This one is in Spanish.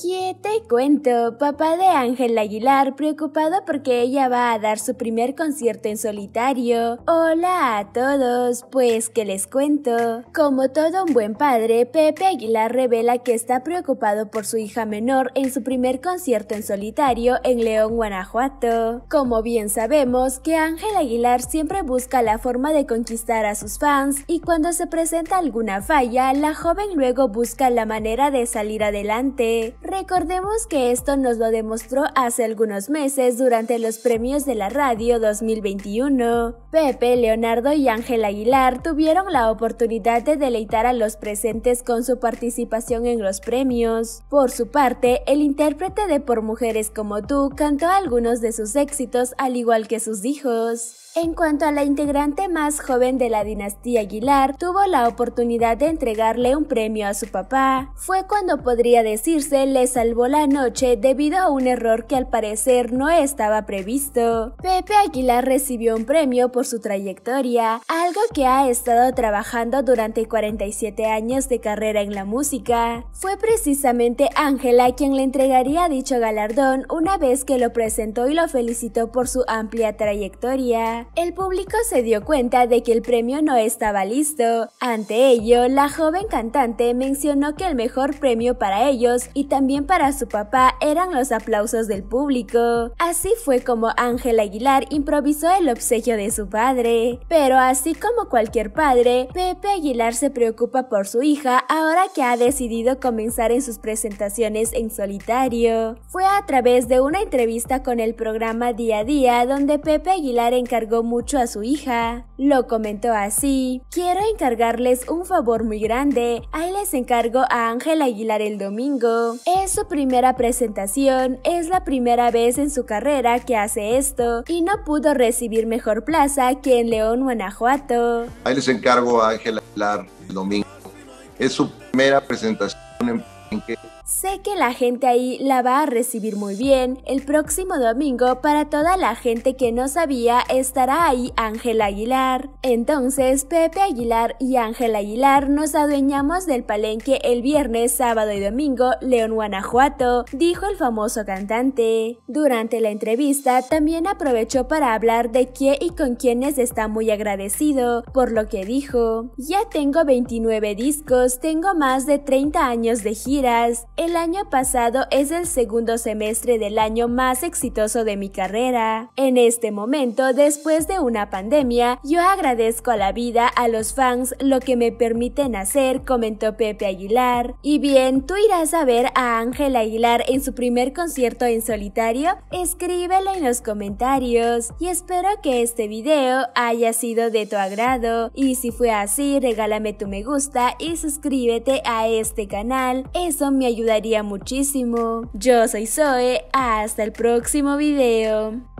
Aquí te cuento, papá de Ángel Aguilar preocupado porque ella va a dar su primer concierto en solitario. Hola a todos, pues que les cuento. Como todo un buen padre, Pepe Aguilar revela que está preocupado por su hija menor en su primer concierto en solitario en León, Guanajuato. Como bien sabemos que Ángel Aguilar siempre busca la forma de conquistar a sus fans y cuando se presenta alguna falla, la joven luego busca la manera de salir adelante. Recordemos que esto nos lo demostró hace algunos meses durante los premios de la radio 2021. Pepe, Leonardo y Ángel Aguilar tuvieron la oportunidad de deleitar a los presentes con su participación en los premios. Por su parte, el intérprete de Por Mujeres como tú cantó algunos de sus éxitos al igual que sus hijos. En cuanto a la integrante más joven de la dinastía Aguilar, tuvo la oportunidad de entregarle un premio a su papá. Fue cuando podría decirse salvó la noche debido a un error que al parecer no estaba previsto. Pepe Aguilar recibió un premio por su trayectoria, algo que ha estado trabajando durante 47 años de carrera en la música. Fue precisamente Ángela quien le entregaría dicho galardón una vez que lo presentó y lo felicitó por su amplia trayectoria. El público se dio cuenta de que el premio no estaba listo. Ante ello, la joven cantante mencionó que el mejor premio para ellos y también para su papá eran los aplausos del público. Así fue como Ángel Aguilar improvisó el obsequio de su padre. Pero así como cualquier padre, Pepe Aguilar se preocupa por su hija ahora que ha decidido comenzar en sus presentaciones en solitario. Fue a través de una entrevista con el programa Día a Día donde Pepe Aguilar encargó mucho a su hija. Lo comentó así, quiero encargarles un favor muy grande, ahí les encargo a Ángel Aguilar el domingo. Es su primera presentación, es la primera vez en su carrera que hace esto y no pudo recibir mejor plaza que en León, Guanajuato. Ahí les encargo a Ángela hablar el domingo. Es su primera presentación en que Sé que la gente ahí la va a recibir muy bien. El próximo domingo, para toda la gente que no sabía, estará ahí Ángel Aguilar. Entonces, Pepe Aguilar y Ángel Aguilar nos adueñamos del palenque el viernes, sábado y domingo, León, Guanajuato, dijo el famoso cantante. Durante la entrevista, también aprovechó para hablar de qué y con quiénes está muy agradecido, por lo que dijo, ya tengo 29 discos, tengo más de 30 años de giras, el año pasado es el segundo semestre del año más exitoso de mi carrera. En este momento, después de una pandemia, yo agradezco a la vida, a los fans, lo que me permiten hacer, comentó Pepe Aguilar. Y bien, ¿tú irás a ver a Ángel Aguilar en su primer concierto en solitario? Escríbelo en los comentarios y espero que este video haya sido de tu agrado. Y si fue así, regálame tu me gusta y suscríbete a este canal, eso me ayuda ayudaría muchísimo. Yo soy Zoe, hasta el próximo video.